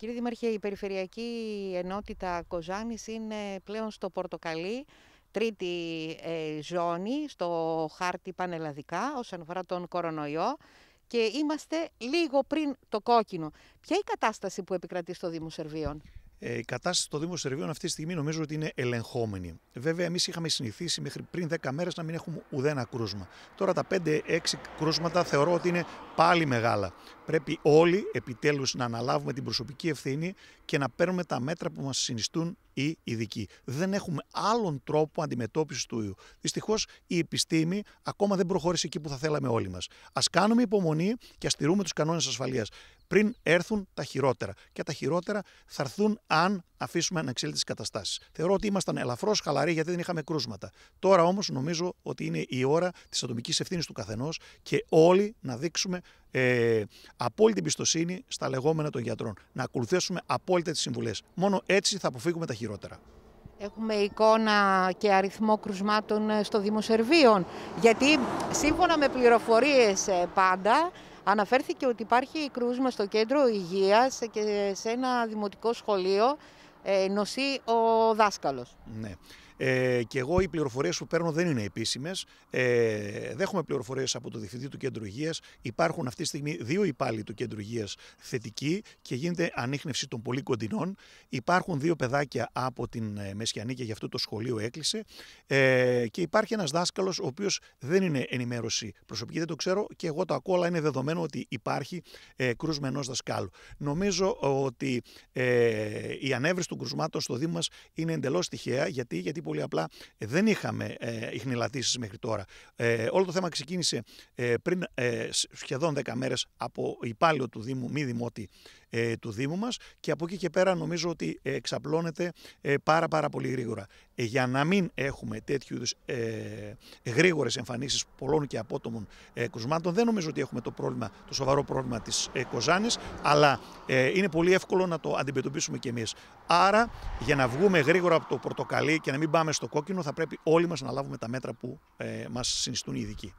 Κύριε Δημαρχέ, η περιφερειακή ενότητα Κοζάνης είναι πλέον στο πορτοκαλί, τρίτη ε, ζώνη στο χάρτη πανελλαδικά όσον αφορά τον κορονοϊό και είμαστε λίγο πριν το κόκκινο. Ποια είναι η κατάσταση που επικρατεί στο Δήμο Σερβίων? Ε, η κατάσταση στο Δήμο Σερβίων αυτή τη στιγμή νομίζω ότι είναι ελεγχόμενη. Βέβαια, εμείς είχαμε συνηθίσει μέχρι πριν 10 μέρες να μην έχουμε ουδένα κρούσμα. Τώρα τα 5-6 κρούσματα θεωρώ ότι είναι πάλι μεγάλα πρέπει όλοι επιτέλους να αναλάβουμε την προσωπική ευθύνη και να παίρνουμε τα μέτρα που μας συνιστούν οι ειδικοί. Δεν έχουμε άλλον τρόπο αντιμετώπισης του ιού. Δυστυχώς η επιστήμη ακόμα δεν προχώρησε εκεί που θα θέλαμε όλοι μας. Ας κάνουμε υπομονή και ας τηρούμε τους κανόνες ασφαλείας πριν έρθουν τα χειρότερα. Και τα χειρότερα θα έρθουν αν αφήσουμε ανεξέλιτε τι καταστάσεις. Θεωρώ ότι ήμασταν ελαφρώς χαλαροί γιατί δεν είχαμε κρούσματα. Τώρα όμως νομίζω ότι είναι η ώρα της ατομικής ευθύνης του καθενός και όλοι να δείξουμε ε, απόλυτη εμπιστοσύνη στα λεγόμενα των γιατρών. Να ακολουθήσουμε απόλυτα τις συμβουλές. Μόνο έτσι θα αποφύγουμε τα χειρότερα. Έχουμε εικόνα και αριθμό κρουσμάτων ε, στο Δημοσερβείο. γιατί σύμφωνα με πληροφορίες ε, πάντα, αναφέρθηκε ότι υπάρχει κρούσμα στο κέντρο υγείας και σε ένα δημοτικό σχολείο ε, νοσεί ο δάσκαλος. Ναι. Ε, και εγώ οι πληροφορίες που παίρνω δεν είναι επίσημες. Ε, δέχομαι πληροφορίες από το Διευθυντή του Κέντρου Υγείας. Υπάρχουν αυτή τη στιγμή δύο υπάλληλοι του Κέντρου Υγείας θετικοί και γίνεται ανείχνευση των πολύ κοντινών. Υπάρχουν δύο παιδάκια από την ε, Μεσιανή και γι' αυτό το σχολείο έκλεισε. Ε, και υπάρχει ένας δάσκαλος ο οποίος δεν είναι ενημέρωση προσωπική, δεν το ξέρω και εγώ το ακούω, αλλά είναι δεδομένο ότι υπάρχει ε, κρούσμα ενός δασκάλου. Νομίζω ότι ε, η ανέβρεση των κρουσμάτων στο Δήμο μας είναι εντελώς τυχαία γιατί, γιατί πολύ απλά ε, δεν είχαμε ε, μέχρι τώρα. Ε, όλο το θέμα ξεκίνησε ε, πριν ε, σχεδόν 10 μέρες από υπάλληλο του Δήμου, μη Δημότη ε, του Δήμου μας και από εκεί και πέρα νομίζω ότι εξαπλώνεται ε, πάρα πάρα πολύ γρήγορα. Ε, για να μην έχουμε τέτοιου είδους ε, γρήγορες εμφανίσεις πολλών και απότομων ε, κρουσμάτων δεν νομίζω ότι έχουμε το, πρόβλημα, το σοβαρό πρόβλημα της ε, Κοζάνης αλλά είναι πολύ εύκολο να το αντιμετωπίσουμε κι εμείς. Άρα για να βγούμε γρήγορα από το πορτοκαλί και να μην πάμε στο κόκκινο θα πρέπει όλοι μας να λάβουμε τα μέτρα που μας συνιστούν οι ειδικοί.